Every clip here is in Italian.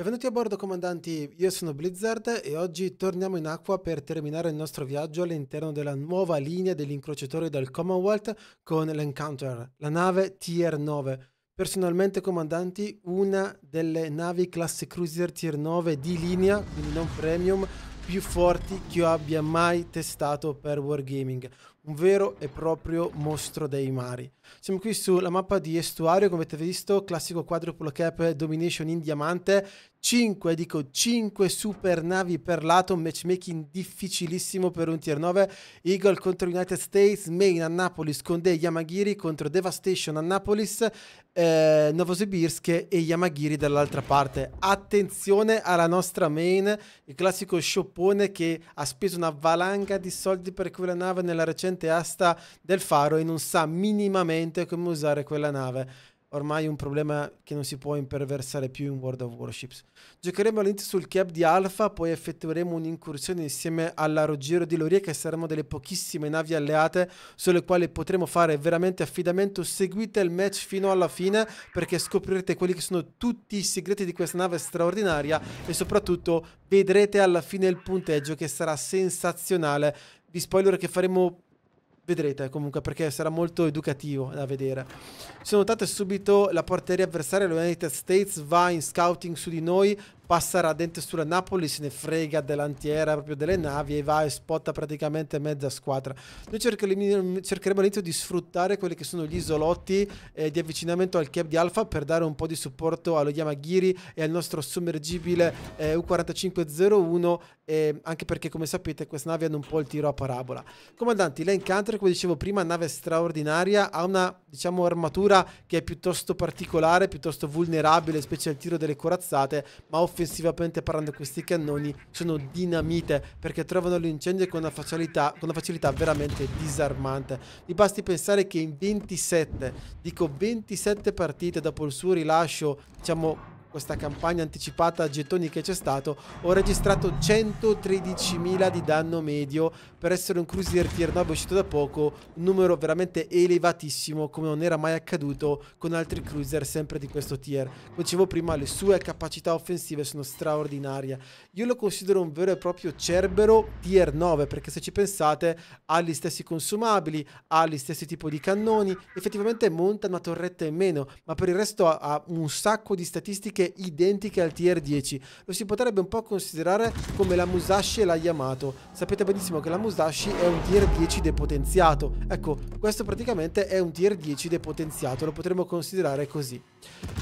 Benvenuti a bordo comandanti, io sono Blizzard e oggi torniamo in acqua per terminare il nostro viaggio all'interno della nuova linea degli incrociatori del Commonwealth con l'Encounter, la nave Tier 9. Personalmente comandanti, una delle navi classe cruiser Tier 9 di linea, quindi non premium, più forti che io abbia mai testato per Wargaming. Un vero e proprio mostro dei mari. Siamo qui sulla mappa di estuario, come avete visto, classico quadruple cap domination in diamante, 5, dico 5 super navi per lato, matchmaking difficilissimo per un tier 9, Eagle contro United States, Main Annapolis con De Yamagiri contro Devastation Annapolis, eh, Novosibirsk e Yamagiri dall'altra parte. Attenzione alla nostra Main, il classico scioppone che ha speso una valanga di soldi per quella nave nella recente asta del faro e non sa minimamente esattamente come usare quella nave. Ormai è un problema che non si può imperversare più in World of Warships. Giocheremo all'inizio sul cap di Alpha, poi effettueremo un'incursione insieme alla all'Arogiro di Loria, che saremo delle pochissime navi alleate sulle quali potremo fare veramente affidamento. Seguite il match fino alla fine perché scoprirete quelli che sono tutti i segreti di questa nave straordinaria e soprattutto vedrete alla fine il punteggio che sarà sensazionale. Vi spoiler che faremo Vedrete comunque perché sarà molto educativo da vedere. Se notate subito la porteria avversaria, l'United States va in scouting su di noi, passerà dentro sulla Napoli, se ne frega dell'antiera proprio delle mm. navi e va e spotta praticamente mezza squadra. Noi cercheremo, all'inizio di sfruttare quelli che sono gli isolotti eh, di avvicinamento al cap di Alfa per dare un po' di supporto allo Yamagiri e al nostro sommergibile eh, U4501 eh, anche perché come sapete queste navi hanno un po' il tiro a parabola. Comandanti, lei Country, come dicevo prima, nave straordinaria, ha una diciamo armatura che è piuttosto particolare, piuttosto vulnerabile, specie al tiro delle corazzate, ma offre offensivamente parlando questi cannoni sono dinamite perché trovano l'incendio con una facilità, con una facilità veramente disarmante. Vi basti pensare che in 27, dico 27 partite dopo il suo rilascio, diciamo questa campagna anticipata a gettoni che c'è stato, ho registrato 113.000 di danno medio per essere un cruiser Tier 9 uscito da poco, un numero veramente elevatissimo come non era mai accaduto con altri Cruiser sempre di questo tier. Come dicevo prima, le sue capacità offensive sono straordinarie. Io lo considero un vero e proprio Cerbero Tier 9 perché se ci pensate ha gli stessi consumabili, ha gli stessi tipi di cannoni, effettivamente monta una torretta in meno, ma per il resto ha un sacco di statistiche meccaniche identiche al tier 10. Lo si potrebbe un po' considerare come la Musashi e la Yamato. Sapete benissimo che la Musashi è un tier 10 depotenziato. Ecco, questo praticamente è un tier 10 depotenziato, lo potremmo considerare così.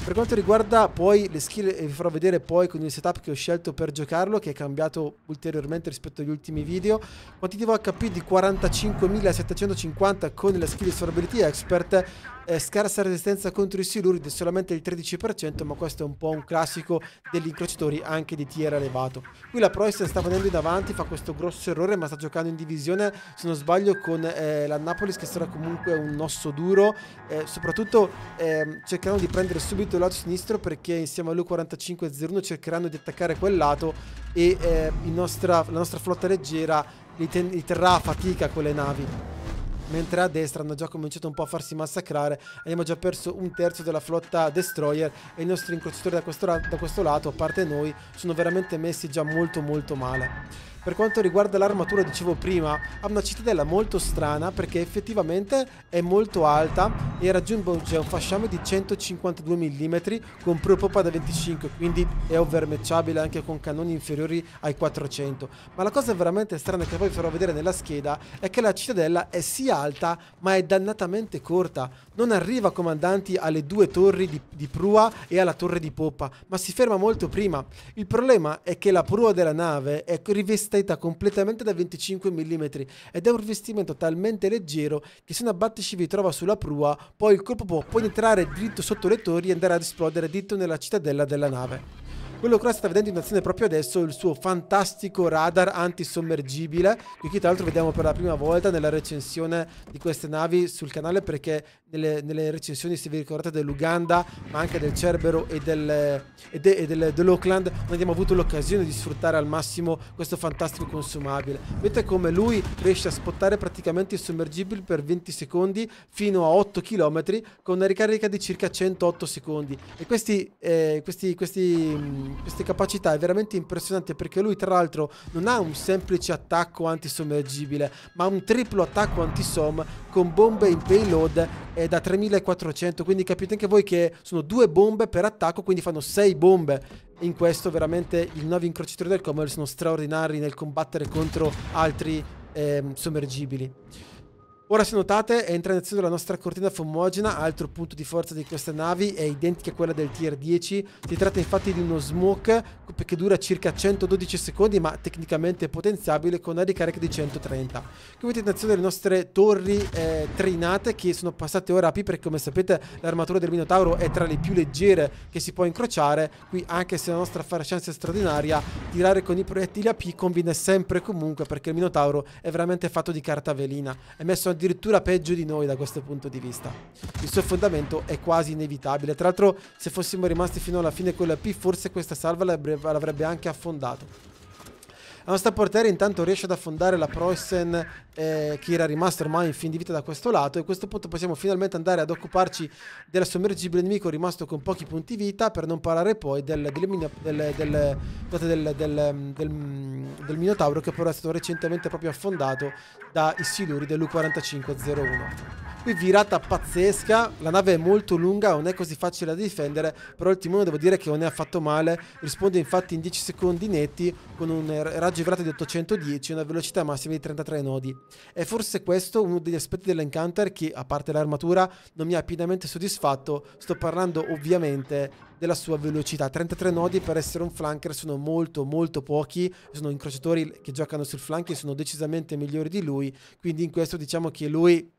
Per quanto riguarda poi le skill, eh, vi farò vedere poi con il setup che ho scelto per giocarlo, che è cambiato ulteriormente rispetto agli ultimi video. Quantitativo HP di 45.750 con la skill Survivability Expert, eh, scarsa resistenza contro i siluri di solamente il 13%, ma questo è un po' po' un classico degli incrociatori anche di tier elevato. Qui la Pro sta venendo in avanti, fa questo grosso errore, ma sta giocando in divisione, se non sbaglio, con eh, la Napolis che sarà comunque un osso duro, eh, soprattutto eh, cercando di prendere subito il lato sinistro perché insieme all'U45 01 cercheranno di attaccare quel lato e eh, nostra, la nostra flotta leggera li, ten- li terrà a fatica con le navi mentre a destra hanno già cominciato un po' a farsi massacrare abbiamo già perso un terzo della flotta destroyer e i nostri incrociatori da questo, da questo lato a parte noi sono veramente messi già molto molto male per quanto riguarda l'armatura, dicevo prima, ha una cittadella molto strana perché effettivamente è molto alta e raggiunge un fasciame di 152 mm con propopa da 25, quindi è overmatchabile anche con cannoni inferiori ai 400. Ma la cosa veramente strana che poi farò vedere nella scheda è che la cittadella è sì alta ma è dannatamente corta. Non arriva, comandanti, alle due torri di, di prua e alla torre di poppa, ma si ferma molto prima. Il problema è che la prua della nave è rivestita matita completamente da 25 mm ed è un rivestimento talmente leggero che se una vi trova sulla prua, poi il colpo può penetrare dritto sotto le torri e andare ad esplodere dritto nella cittadella della nave. Quello che ora sta vedendo in azione proprio adesso è il suo fantastico radar antisommergibile, che qui tra l'altro vediamo per la prima volta nella recensione di queste navi sul canale perché nelle, nelle, recensioni, se vi ricordate, dell'Uganda, ma anche del Cerbero e, del, e, de, e del, dell'Oakland, non abbiamo avuto l'occasione di sfruttare al massimo questo fantastico consumabile. Vedete come lui riesce a spottare praticamente il sommergibile per 20 secondi fino a 8 km con una ricarica di circa 108 secondi. E questi, eh, questi, questi, mm, queste capacità è veramente impressionante perché lui, tra l'altro, non ha un semplice attacco antisommergibile, ma un triplo attacco antisom con bombe in payload è da 3400, quindi capite anche voi che sono due bombe per attacco, quindi fanno sei bombe. In questo veramente i nuovi incrociatori del Commodore sono straordinari nel combattere contro altri eh, sommergibili. Ora se notate entra in azione la nostra cortina fumogena, altro punto di forza di queste navi, è identica a quella del tier 10, si tratta infatti di uno smoke che dura circa 112 secondi ma tecnicamente potenziabile con una ricarica di 130. Qui avete in azione le nostre torri eh, trinate che sono passate ora a P perché come sapete l'armatura del Minotauro è tra le più leggere che si può incrociare, qui anche se la nostra farchance è straordinaria, tirare con i proiettili a P conviene sempre e comunque perché il Minotauro è veramente fatto di carta velina, è messo addirittura peggio di noi da questo punto di vista. Il suo affondamento è quasi inevitabile, tra l'altro se fossimo rimasti fino alla fine con la P forse questa salva l'avrebbe anche affondato. La nostra portiera intanto riesce ad affondare la Preußen eh, che era rimasto ormai in fin di vita da questo lato e a questo punto possiamo finalmente andare ad occuparci del sommergibile nemico rimasto con pochi punti vita per non parlare poi del, del, del, mm, mm, del Minotauro che però è stato recentemente proprio affondato dai siluri dell'U4501 qui virata pazzesca la nave è molto lunga non è così facile da difendere però il timone devo dire che non è affatto male risponde infatti in 10 secondi netti con un raggio virato di 810 e una velocità massima di 33 nodi e forse questo è uno degli aspetti dell'Encounter che, a parte l'armatura, non mi ha pienamente soddisfatto. Sto parlando ovviamente della sua velocità. 33 nodi per essere un flanker sono molto molto pochi, sono incrociatori che giocano sul flank e sono decisamente migliori di lui, quindi in questo diciamo che lui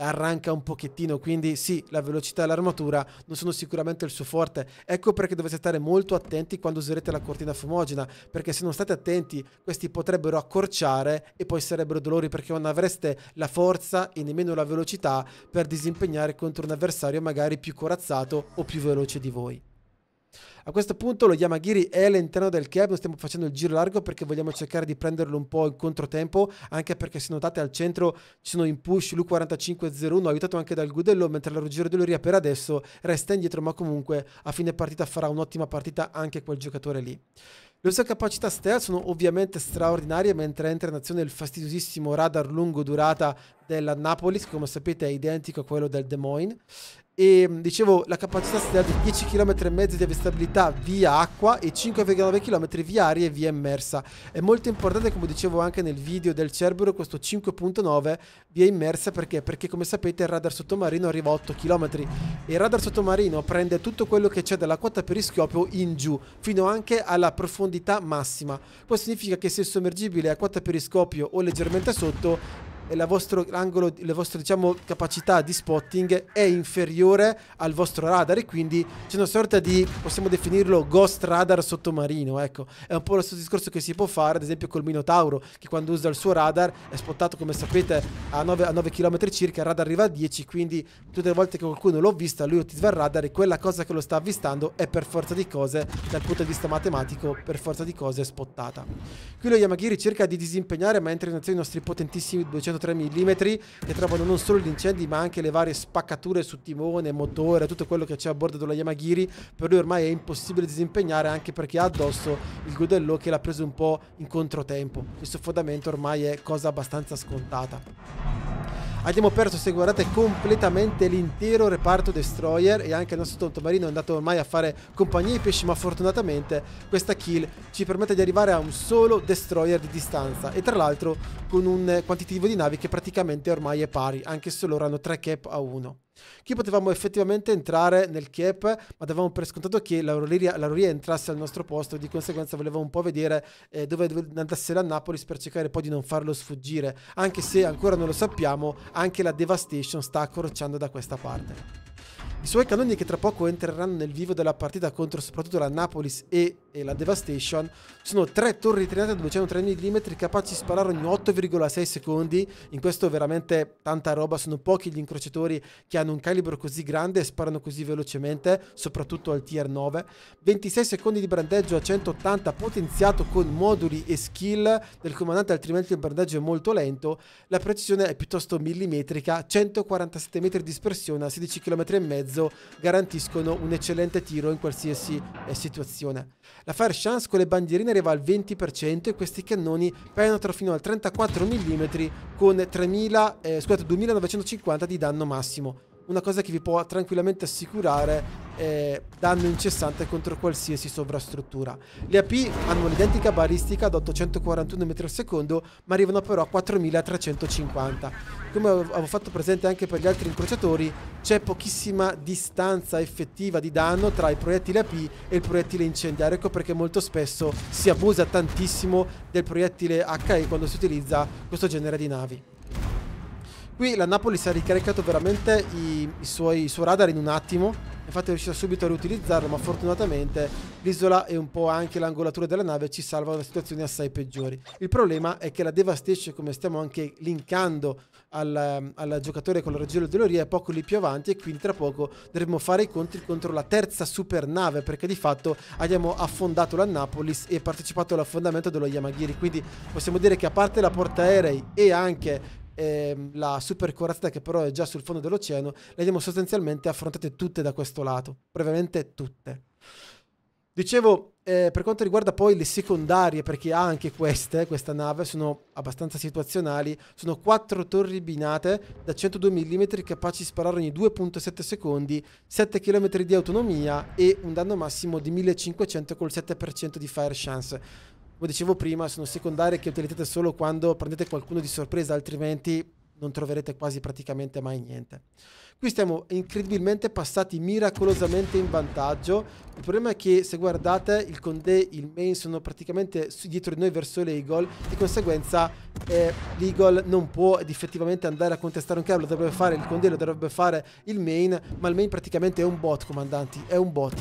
arranca un pochettino, quindi sì, la velocità e l'armatura non sono sicuramente il suo forte. Ecco perché dovete stare molto attenti quando userete la cortina fumogena, perché se non state attenti questi potrebbero accorciare e poi sarebbero dolori perché non avreste la forza e nemmeno la velocità per disimpegnare contro un avversario magari più corazzato o più veloce di voi. A questo punto lo Yamagiri è all'interno del cab, stiamo facendo il giro largo perché vogliamo cercare di prenderlo un po' in controtempo, anche perché se notate al centro ci sono in push l'U4501 aiutato anche dal Gudello, mentre la Ruggero Deloria per adesso resta indietro, ma comunque a fine partita farà un'ottima partita anche quel giocatore lì. Le sue capacità stealth sono ovviamente straordinarie, mentre entra in azione il fastidiosissimo radar lungo durata della Napolis, che come sapete è identico a quello del Des Moines e mm, dicevo la capacità sarà di 10 km e mezzo di avestabilità via acqua e 5,9 km via aria e via immersa. È molto importante come dicevo anche nel video del Cerbero questo 5.9 via immersa perché? Perché come sapete il radar sottomarino arriva a 8 km e il radar sottomarino prende tutto quello che c'è dalla quota periscopio in giù fino anche alla profondità massima. Questo significa che se il sommergibile è a quota periscopio o leggermente sotto la vostro angolo, la vostra diciamo, capacità di spotting è inferiore al vostro radar e quindi c'è una sorta di, possiamo definirlo, ghost radar sottomarino, ecco. È un po' lo stesso discorso che si può fare, ad esempio, col Minotauro, che quando usa il suo radar è spottato, come sapete, a 9, a 9 km circa, il radar arriva a 10, quindi tutte le volte che qualcuno l'ho vista, lui utilizza il radar e quella cosa che lo sta avvistando è per forza di cose, dal punto di vista matematico, per forza di cose spottata. Qui lo Yamagiri cerca di disimpegnare, ma entra in azione i nostri potentissimi 200 103 mm che trovano non solo gli incendi ma anche le varie spaccature su timone, motore, tutto quello che c'è a bordo della Yamagiri. Per lui ormai è impossibile disimpegnare anche perché ha addosso il Godello che l'ha preso un po' in controtempo. Il suo fondamento ormai è cosa abbastanza scontata abbiamo perso, se guardate, completamente l'intero reparto destroyer e anche il nostro tontomarino è andato ormai a fare compagnia ai pesci, ma fortunatamente questa kill ci permette di arrivare a un solo destroyer di distanza e tra l'altro con un quantitativo di navi che praticamente ormai è pari, anche se loro hanno 3 cap a 1. Qui potevamo effettivamente entrare nel CAP, ma davamo per scontato che l'Aurolia entrasse al nostro posto, di conseguenza volevamo un po' vedere eh, dove, dove andasse la Napolis per cercare poi di non farlo sfuggire, anche se ancora non lo sappiamo, anche la Devastation sta accorciando da questa parte. I suoi cannoni che tra poco entreranno nel vivo della partita contro soprattutto la Napolis e e la Devastation sono tre torri trinate da 203 mm capaci di sparare ogni 8,6 secondi. In questo veramente tanta roba, sono pochi gli incrociatori che hanno un calibro così grande e sparano così velocemente, soprattutto al tier 9. 26 secondi di brandeggio a 180 potenziato con moduli e skill del comandante, altrimenti il brandeggio è molto lento. La precisione è piuttosto millimetrica, 147 metri di dispersione a 16 km e mezzo garantiscono un eccellente tiro in qualsiasi eh, situazione. La fair chance con le bandierine arriva al 20% e questi cannoni penetrano fino al 34 mm con 3.000, eh, scusate, 2.950 di danno massimo una cosa che vi può tranquillamente assicurare eh, danno incessante contro qualsiasi sovrastruttura. Le AP hanno l'identica balistica ad 841 metri al secondo, ma arrivano però a 4350. Come avevo fatto presente anche per gli altri incrociatori, c'è pochissima distanza effettiva di danno tra il proiettile AP e il proiettile incendiario, ecco perché molto spesso si abusa tantissimo del proiettile HE quando si utilizza questo genere di navi. Qui la Napoli si è ricaricato veramente i, i, suoi, i suo radar in un attimo. Infatti è riuscita subito a riutilizzarlo, ma fortunatamente l'isola e un po' anche l'angolatura della nave ci salvano da situazioni assai peggiori. Il problema è che la devastation, come stiamo anche linkando al, al giocatore con la regina dell'Oria, è poco lì più avanti e quindi tra poco dovremo fare i conti contro la terza supernave, perché di fatto abbiamo affondato l'Annapolis e partecipato all'affondamento dello Yamagiri. Quindi possiamo dire che a parte la portaerei e anche ehm, la super corazzata che però è già sul fondo dell'oceano, le abbiamo sostanzialmente affrontate tutte da questo lato, brevemente tutte. Dicevo, eh, per quanto riguarda poi le secondarie, perché ha anche queste, questa nave, sono abbastanza situazionali, sono quattro torri binate da 102 mm capaci di sparare ogni 2.7 secondi, 7 km di autonomia e un danno massimo di 1500 col 7% di fire chance come dicevo prima, sono secondarie che utilizzate solo quando prendete qualcuno di sorpresa, altrimenti non troverete quasi praticamente mai niente. Qui stiamo incredibilmente passati miracolosamente in vantaggio. Il problema è che se guardate il Condé e il Main sono praticamente dietro di noi verso l'Eagle. Di conseguenza eh, l'Eagle non può effettivamente andare a contestare un cavolo. Lo dovrebbe fare il Condé, lo dovrebbe fare il Main. Ma il Main praticamente è un bot, comandanti. È un bot.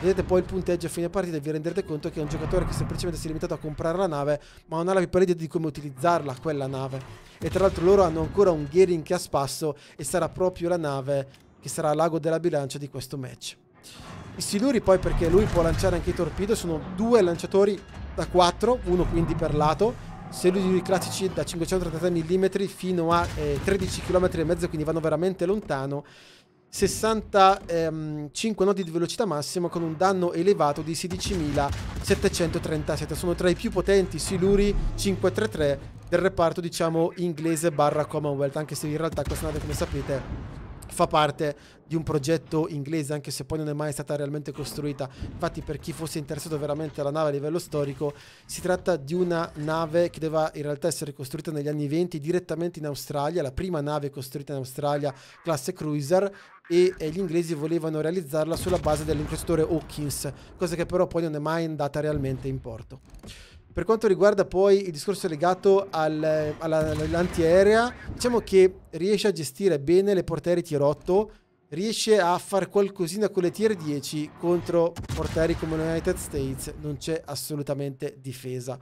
Vedete poi il punteggio a fine partita e vi renderete conto che è un giocatore che semplicemente si è limitato a comprare la nave ma non ha la più idea di come utilizzarla quella nave. E tra l'altro loro hanno ancora un gearing che a spasso e sarà proprio la nave nave che sarà l'ago della bilancia di questo match. I siluri poi perché lui può lanciare anche i torpedo, sono due lanciatori da 4, uno quindi per lato, siluri classici da 533 mm fino a eh, 13 km e mezzo, quindi vanno veramente lontano. 65 ehm, nodi di velocità massima con un danno elevato di 16.737. Sono tra i più potenti siluri 533 del reparto, diciamo, inglese barra Commonwealth, anche se in realtà questa nave, come sapete, fa parte di un progetto inglese, anche se poi non è mai stata realmente costruita. Infatti, per chi fosse interessato veramente alla nave a livello storico, si tratta di una nave che doveva in realtà essere costruita negli anni 20 direttamente in Australia, la prima nave costruita in Australia, classe cruiser, e gli inglesi volevano realizzarla sulla base dell'incrustore Hawkins, cosa che però poi non è mai andata realmente in porto. Per quanto riguarda poi il discorso legato al, alla, all'antiaerea, diciamo che riesce a gestire bene le portiere tier 8, riesce a far qualcosina con le tier 10 contro portaerei come United States, non c'è assolutamente difesa.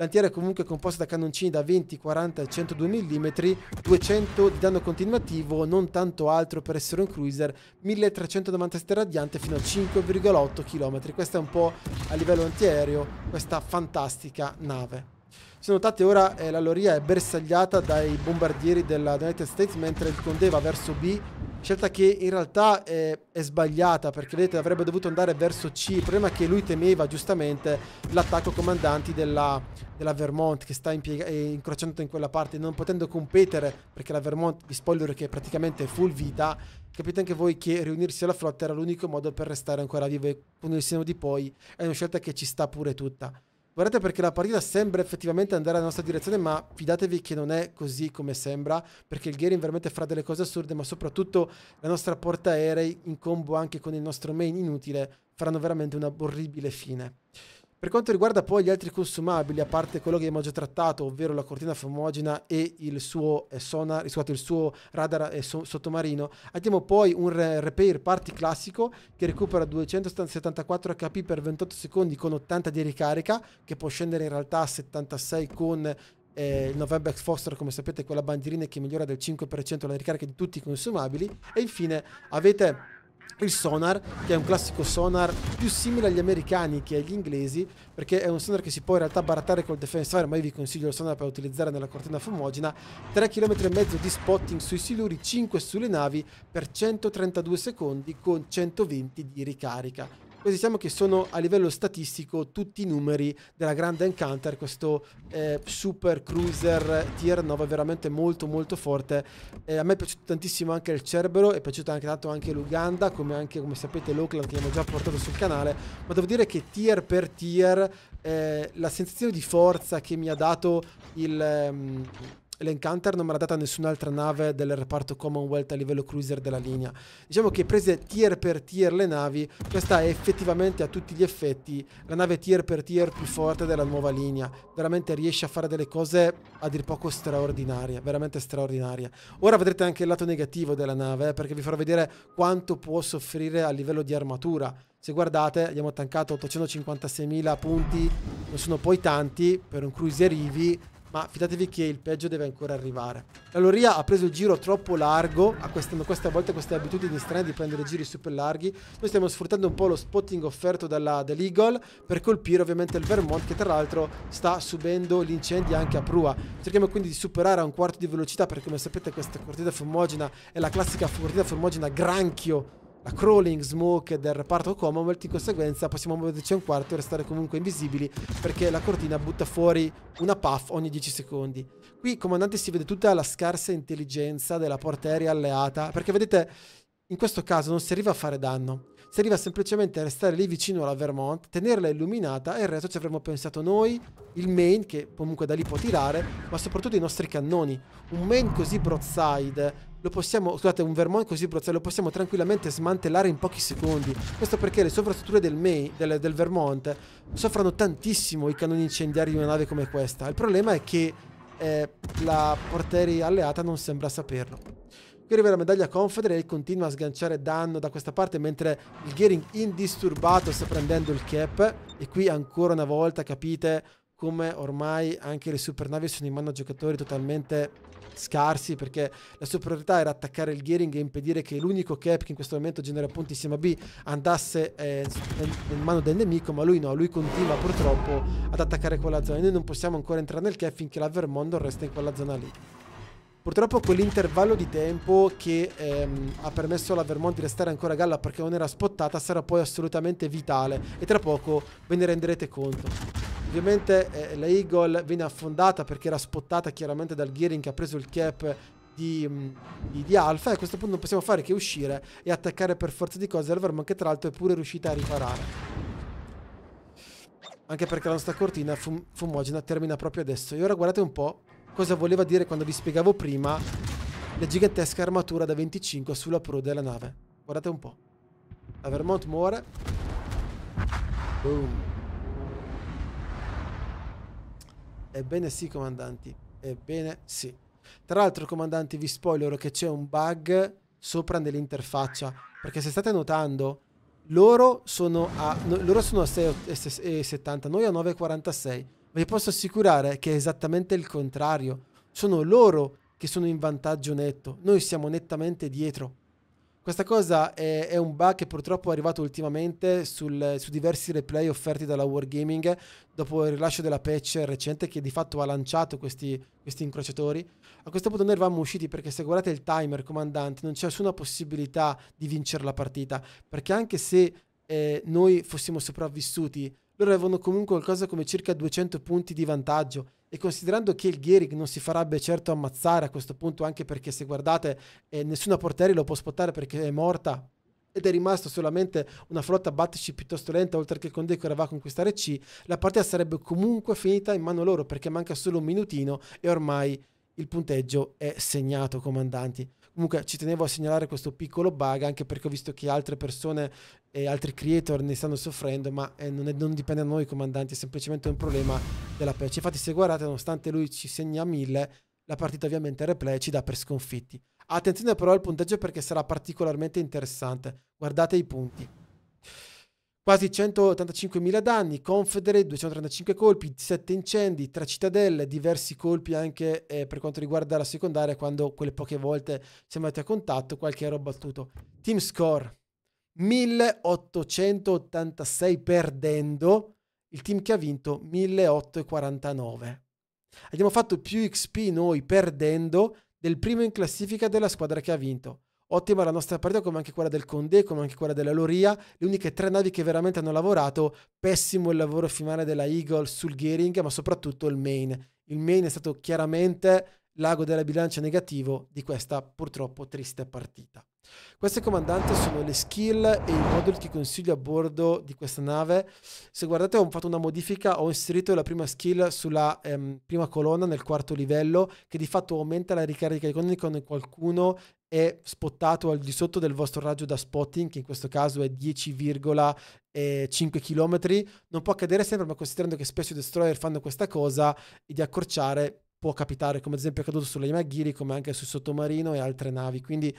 L'antiaria è comunque composta da cannoncini da 20, 40 e 102 mm, 200 di danno continuativo, non tanto altro per essere un cruiser, 1397 radiante fino a 5,8 km. Questo è un po' a livello antiaereo questa fantastica nave. Se notate ora eh, loria è bersagliata dai bombardieri della United States mentre il conde va verso B, scelta che in realtà è, eh, è sbagliata perché vedete avrebbe dovuto andare verso C, il problema è che lui temeva giustamente l'attacco comandanti della, della, Vermont che sta eh, incrociando in quella parte, non potendo competere perché la Vermont, vi spoiler che è praticamente full vita, capite anche voi che riunirsi alla flotta era l'unico modo per restare ancora vive con il seno di poi, è una scelta che ci sta pure tutta. Guardate perché la partita sembra effettivamente andare nella nostra direzione, ma fidatevi che non è così come sembra, perché il Gherin veramente farà delle cose assurde, ma soprattutto la nostra porta aerei in combo anche con il nostro main inutile faranno veramente una orribile fine. Per quanto riguarda poi gli altri consumabili, a parte quello che abbiamo già trattato, ovvero la cortina fumogena e il suo, sonar, scusate, il suo radar eh, sottomarino, abbiamo poi un repair party classico che recupera 274 HP per 28 secondi con 80 di ricarica, che può scendere in realtà a 76 con eh, il November Foster, come sapete, con la bandierina che migliora del 5% la ricarica di tutti i consumabili. E infine avete il sonar, che è un classico sonar più simile agli americani che agli inglesi, perché è un sonar che si può in realtà barattare col defense ma io vi consiglio il sonar per utilizzare nella cortina fumogena, 3 km e mezzo di spotting sui siluri, 5 sulle navi per 132 secondi con 120 di ricarica. Questi diciamo che sono a livello statistico tutti i numeri della grande Encounter, questo eh, super cruiser tier 9 veramente molto molto forte. Eh, a me è piaciuto tantissimo anche il Cerbero, è piaciuto anche tanto anche l'Uganda, come anche come sapete l'Oakland che abbiamo già portato sul canale, ma devo dire che tier per tier eh, la sensazione di forza che mi ha dato il... Um, l'Encounter non me l'ha data nessun'altra nave del reparto Commonwealth a livello cruiser della linea. Diciamo che prese tier per tier le navi, questa è effettivamente a tutti gli effetti la nave tier per tier più forte della nuova linea. Veramente riesce a fare delle cose a dir poco straordinarie, veramente straordinarie. Ora vedrete anche il lato negativo della nave, eh, perché vi farò vedere quanto può soffrire a livello di armatura. Se guardate, abbiamo tankato 856.000 punti, non sono poi tanti per un cruiser IVI, ma fidatevi che il peggio deve ancora arrivare. La Loria ha preso il giro troppo largo, ha questa, questa volta queste abitudini strane di prendere giri super larghi. Noi stiamo sfruttando un po' lo spotting offerto dall'Eagle per colpire ovviamente il Vermont che tra l'altro sta subendo gli incendi anche a prua. Cerchiamo quindi di superare a un quarto di velocità perché come sapete questa cortina fumogena è la classica cortina fumogena granchio la crawling smoke del reparto Commonwealth, in conseguenza possiamo muoverci un quarto e restare comunque invisibili perché la cortina butta fuori una puff ogni 10 secondi. Qui, comandante, si vede tutta la scarsa intelligenza della porteria alleata, perché vedete, in questo caso non si arriva a fare danno, si arriva semplicemente a restare lì vicino alla Vermont, tenerla illuminata e il resto ci avremmo pensato noi, il main che comunque da lì può tirare, ma soprattutto i nostri cannoni. Un main così broadside lo possiamo, scusate, un vermone così brozzato, lo possiamo tranquillamente smantellare in pochi secondi. Questo perché le sovrastrutture del, May, del, del Vermont soffrono tantissimo i cannoni incendiari di una nave come questa. Il problema è che eh, la porteria alleata non sembra saperlo. Qui arriva la medaglia Confederate e continua a sganciare danno da questa parte mentre il Gearing indisturbato sta prendendo il cap. E qui ancora una volta capite come ormai anche le supernavi sono in mano a giocatori totalmente scarsi perché la sua priorità era attaccare il Gearing e impedire che l'unico cap che in questo momento genera punti insieme a B andasse eh, nel, mano del nemico ma lui no, lui continua purtroppo ad attaccare quella zona e noi non possiamo ancora entrare nel cap finché la Vermondo resta in quella zona lì Purtroppo quell'intervallo di tempo che ehm, ha permesso alla Vermont di restare ancora a galla perché non era spottata sarà poi assolutamente vitale e tra poco ve ne renderete conto. Ovviamente eh, la Eagle viene affondata perché era spottata chiaramente dal Gearing che ha preso il cap di, mm, di, di, Alpha e a questo punto non possiamo fare che uscire e attaccare per forza di cose Vermont che tra l'altro è pure riuscita a riparare. Anche perché la nostra cortina fum fumogena termina proprio adesso. E ora guardate un po' cosa voleva dire quando vi spiegavo prima la gigantesca armatura da 25 sulla proa della nave. Guardate un po'. La Vermont muore. Boom. Ebbene sì, comandanti. Ebbene sì. Tra l'altro, comandanti, vi spoilerò che c'è un bug sopra nell'interfaccia. Perché se state notando, loro sono a, no, loro sono a 6,70, noi a 9,46. Vi posso assicurare che è esattamente il contrario. Sono loro che sono in vantaggio netto. Noi siamo nettamente dietro. Questa cosa è, è, un bug che purtroppo è arrivato ultimamente sul, su diversi replay offerti dalla Wargaming dopo il rilascio della patch recente che di fatto ha lanciato questi, questi incrociatori. A questo punto noi eravamo usciti perché se guardate il timer comandante non c'è nessuna possibilità di vincere la partita perché anche se eh, noi fossimo sopravvissuti loro avevano comunque qualcosa come circa 200 punti di vantaggio e considerando che il Gehrig non si farebbe certo ammazzare a questo punto anche perché se guardate eh, nessuna portiere lo può spottare perché è morta ed è rimasta solamente una flotta a batterci piuttosto lenta oltre che con Deco va a conquistare C, la partita sarebbe comunque finita in mano loro perché manca solo un minutino e ormai il punteggio è segnato comandanti. Comunque ci tenevo a segnalare questo piccolo bug anche perché ho visto che altre persone e altri creator ne stanno soffrendo, ma eh, non, è, non, dipende da noi comandanti, è semplicemente un problema della patch. Infatti se guardate, nonostante lui ci segna 1000, la partita ovviamente replay ci dà per sconfitti. Attenzione però al punteggio perché sarà particolarmente interessante. Guardate i punti quasi 185.000 danni, Confederate 235 colpi, 7 incendi, 3 cittadelle, diversi colpi anche eh, per quanto riguarda la secondaria quando quelle poche volte siamo andati a contatto, qualche ero battuto. Team score 1886 perdendo, il team che ha vinto 1849. Abbiamo fatto più XP noi perdendo del primo in classifica della squadra che ha vinto. Ottima la nostra partita, come anche quella del Condé, come anche quella della Loria. Le uniche tre navi che veramente hanno lavorato. Pessimo il lavoro finale della Eagle sul Gearing, ma soprattutto il main. Il main è stato chiaramente l'ago della bilancia negativo di questa purtroppo triste partita. Queste comandante sono le skill e i moduli che consiglio a bordo di questa nave. Se guardate ho fatto una modifica, ho inserito la prima skill sulla ehm, prima colonna nel quarto livello che di fatto aumenta la ricarica iconica quando qualcuno è spottato al di sotto del vostro raggio da spotting, che in questo caso è 10,5 km, eh, non può accadere sempre, ma considerando che spesso i destroyer fanno questa cosa di accorciare può capitare, come ad esempio è accaduto sulle Maghiri, come anche sul sottomarino e altre navi. Quindi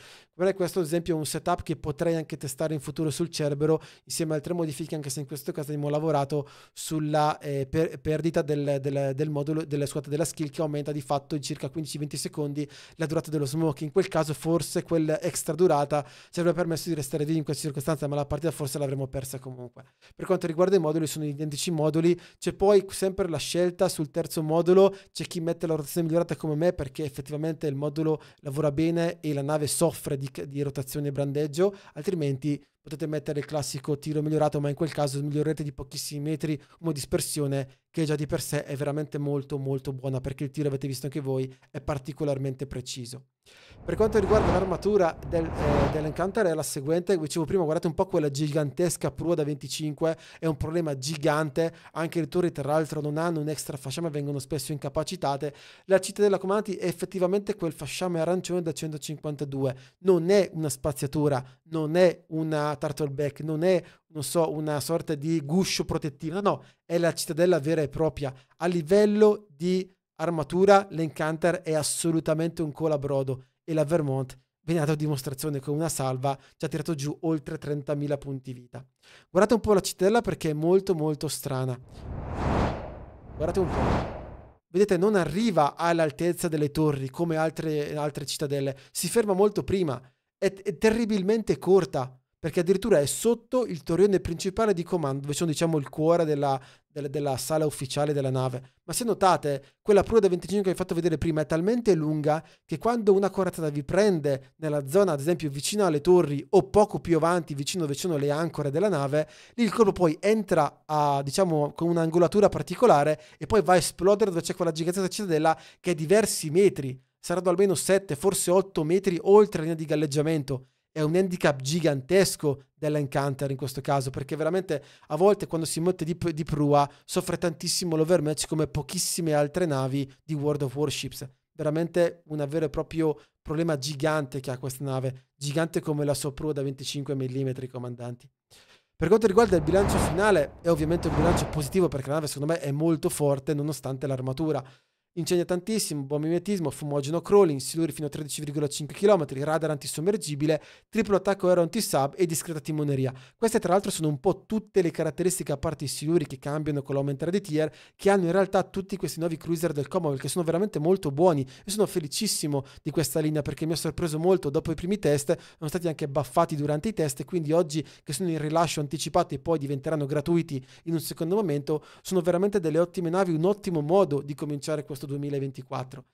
questo ad esempio è un setup che potrei anche testare in futuro sul Cerbero, insieme ad altre modifiche, anche se in questo caso abbiamo lavorato sulla eh, per- perdita del, del, del modulo della, scusate, della skill che aumenta di fatto in circa 15-20 secondi la durata dello smoke. In quel caso forse quell'extra durata ci avrebbe permesso di restare vivi in queste circostanze, ma la partita forse l'avremmo persa comunque. Per quanto riguarda i moduli, sono identici moduli, c'è poi sempre la scelta sul terzo modulo, c'è chi mette la la rotazione migliorata come me perché effettivamente il modulo lavora bene e la nave soffre di, di rotazione e brandeggio, altrimenti potete mettere il classico tiro migliorato, ma in quel caso migliorerete di pochissimi metri una dispersione che già di per sé è veramente molto molto buona perché il tiro avete visto anche voi è particolarmente preciso. Per quanto riguarda l'armatura del, eh, dell'Encounter è la seguente, dicevo prima guardate un po' quella gigantesca prua da 25, è un problema gigante, anche le torri tra l'altro non hanno un extra fasciame, vengono spesso incapacitate, la cittadella Comanti è effettivamente quel fasciame arancione da 152, non è una spaziatura, non è una turtleback, non è non so, una sorta di guscio protettivo, no, no, è la cittadella vera e propria, a livello di armatura l'Encanter è assolutamente un colabrodo e la Vermont viene data a dimostrazione con una salva ci ha tirato giù oltre 30.000 punti vita. Guardate un po' la cittadella perché è molto molto strana. Guardate un po'. Vedete, non arriva all'altezza delle torri come altre, altre cittadelle, si ferma molto prima, è, è terribilmente corta perché addirittura è sotto il torrione principale di comando, dove sono diciamo il cuore della, del, della sala ufficiale della nave. Ma se notate, quella prua da 25 che vi ho fatto vedere prima è talmente lunga che quando una corazzata vi prende nella zona, ad esempio, vicino alle torri o poco più avanti, vicino dove sono le ancore della nave, lì il corpo poi entra a, diciamo, con un'angolatura particolare e poi va a esplodere dove c'è quella gigantesca cittadella che è diversi metri saranno almeno 7, forse 8 metri oltre la linea di galleggiamento è un handicap gigantesco dell'encounter in questo caso, perché veramente a volte quando si mette di, di prua soffre tantissimo l'overmatch come pochissime altre navi di World of Warships. Veramente un vero e proprio problema gigante che ha questa nave, gigante come la sua prua da 25 mm, comandanti. Per quanto riguarda il bilancio finale, è ovviamente un bilancio positivo perché la nave secondo me è molto forte nonostante l'armatura. Incendia tantissimo, buon mimetismo, fumogeno crawling, siluri fino a 13,5 km, radar antisommergibile, triplo attacco aero anti-sub e discreta timoneria. Queste tra l'altro sono un po' tutte le caratteristiche a parte i siluri che cambiano con l'aumentare di tier, che hanno in realtà tutti questi nuovi cruiser del Commonwealth che sono veramente molto buoni. e sono felicissimo di questa linea perché mi ha sorpreso molto dopo i primi test, sono stati anche baffati durante i test e quindi oggi che sono in rilascio anticipato e poi diventeranno gratuiti in un secondo momento, sono veramente delle ottime navi, un ottimo modo di cominciare questo questo 2024.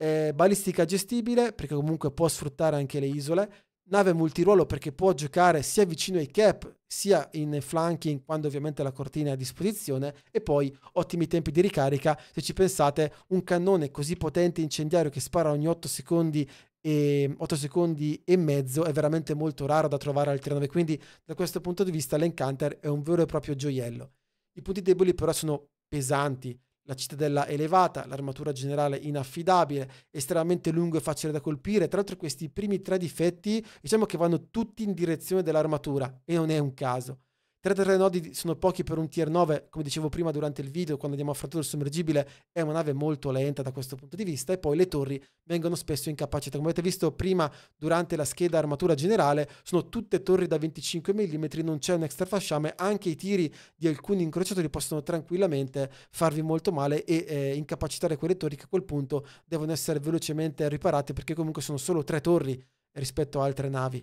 Eh, balistica gestibile perché comunque può sfruttare anche le isole, nave multiruolo perché può giocare sia vicino ai cap sia in flanking quando ovviamente la cortina è a disposizione e poi ottimi tempi di ricarica se ci pensate un cannone così potente incendiario che spara ogni 8 secondi e 8 secondi e mezzo è veramente molto raro da trovare al 39 quindi da questo punto di vista l'Encounter è un vero e proprio gioiello i punti deboli però sono pesanti la cittadella elevata, l'armatura generale inaffidabile, estremamente lungo e facile da colpire. Tra l'altro questi primi tre difetti diciamo che vanno tutti in direzione dell'armatura e non è un caso. 3 nodi sono pochi per un tier 9, come dicevo prima durante il video, quando andiamo a frattura del sommergibile è una nave molto lenta da questo punto di vista e poi le torri vengono spesso incapacitate. Come avete visto prima durante la scheda armatura generale, sono tutte torri da 25 mm, non c'è un extra fasciame, anche i tiri di alcuni incrociatori possono tranquillamente farvi molto male e eh, incapacitare quelle torri che a quel punto devono essere velocemente riparate perché comunque sono solo tre torri rispetto a altre navi.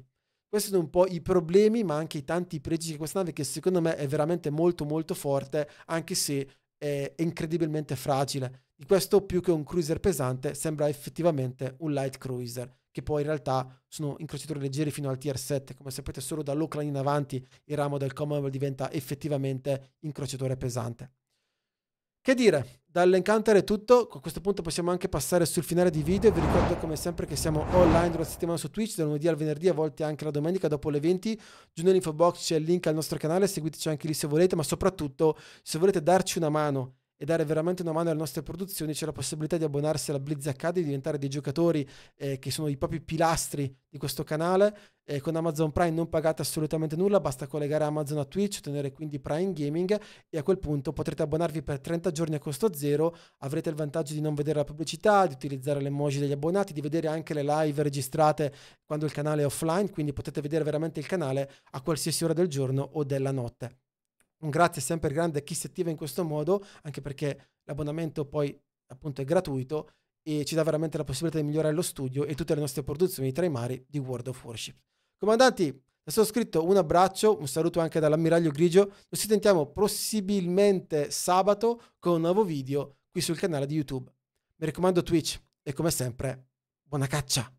Questi sono un po' i problemi, ma anche i tanti pregi di questa nave, che secondo me è veramente molto molto forte, anche se è incredibilmente fragile. Di questo più che un cruiser pesante sembra effettivamente un light cruiser, che poi in realtà sono incrociatori leggeri fino al tier 7. Come sapete solo dall'Oakland in avanti il ramo del Commonwealth diventa effettivamente incrociatore pesante. Che dire, dall'Encounter è tutto, a questo punto possiamo anche passare sul finale di video, vi ricordo come sempre che siamo online durante la settimana su Twitch, dal lunedì al venerdì, a volte anche la domenica dopo le 20, giù nell'info box c'è il link al nostro canale, seguiteci anche lì se volete, ma soprattutto se volete darci una mano e dare veramente una mano alle nostre produzioni, c'è la possibilità di abbonarsi alla Blizz Academy, di diventare dei giocatori eh, che sono i propri pilastri di questo canale. Eh, con Amazon Prime non pagate assolutamente nulla, basta collegare Amazon a Twitch, ottenere quindi Prime Gaming e a quel punto potrete abbonarvi per 30 giorni a costo zero, avrete il vantaggio di non vedere la pubblicità, di utilizzare le emoji degli abbonati, di vedere anche le live registrate quando il canale è offline, quindi potete vedere veramente il canale a qualsiasi ora del giorno o della notte un grazie sempre grande a chi si attiva in questo modo, anche perché l'abbonamento poi appunto è gratuito e ci dà veramente la possibilità di migliorare lo studio e tutte le nostre produzioni tra i mari di World of Worship. Comandanti, da sottoscritto un abbraccio, un saluto anche dall'ammiraglio Grigio, noi ci sentiamo possibilmente sabato con un nuovo video qui sul canale di YouTube. Mi raccomando Twitch e come sempre, buona caccia!